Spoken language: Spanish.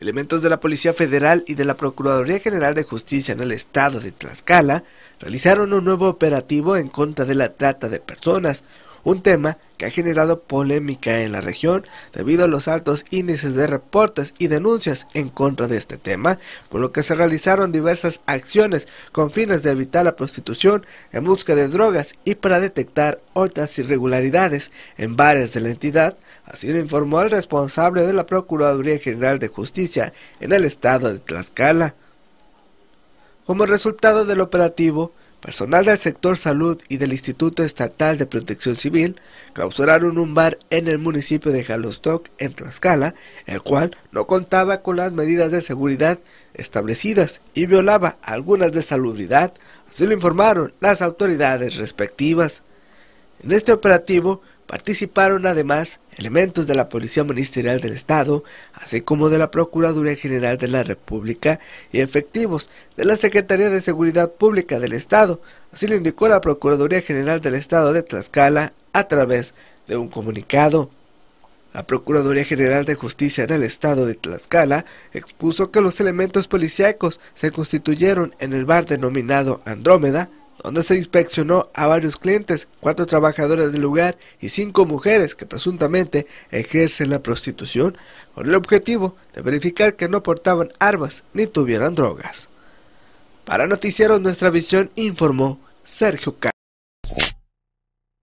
Elementos de la Policía Federal y de la Procuraduría General de Justicia en el estado de Tlaxcala realizaron un nuevo operativo en contra de la trata de personas, un tema que ha generado polémica en la región debido a los altos índices de reportes y denuncias en contra de este tema, por lo que se realizaron diversas acciones con fines de evitar la prostitución en busca de drogas y para detectar otras irregularidades en bares de la entidad, así lo informó el responsable de la Procuraduría General de Justicia en el estado de Tlaxcala. Como resultado del operativo, Personal del sector salud y del Instituto Estatal de Protección Civil clausuraron un bar en el municipio de Jalostoc, en Tlaxcala, el cual no contaba con las medidas de seguridad establecidas y violaba algunas de salubridad, así lo informaron las autoridades respectivas. En este operativo Participaron además elementos de la Policía Ministerial del Estado, así como de la Procuraduría General de la República y efectivos de la Secretaría de Seguridad Pública del Estado. Así lo indicó la Procuraduría General del Estado de Tlaxcala a través de un comunicado. La Procuraduría General de Justicia en el estado de Tlaxcala expuso que los elementos policíacos se constituyeron en el bar denominado Andrómeda, donde se inspeccionó a varios clientes, cuatro trabajadores del lugar y cinco mujeres que presuntamente ejercen la prostitución, con el objetivo de verificar que no portaban armas ni tuvieran drogas. Para Noticieros Nuestra Visión informó Sergio Cáceres.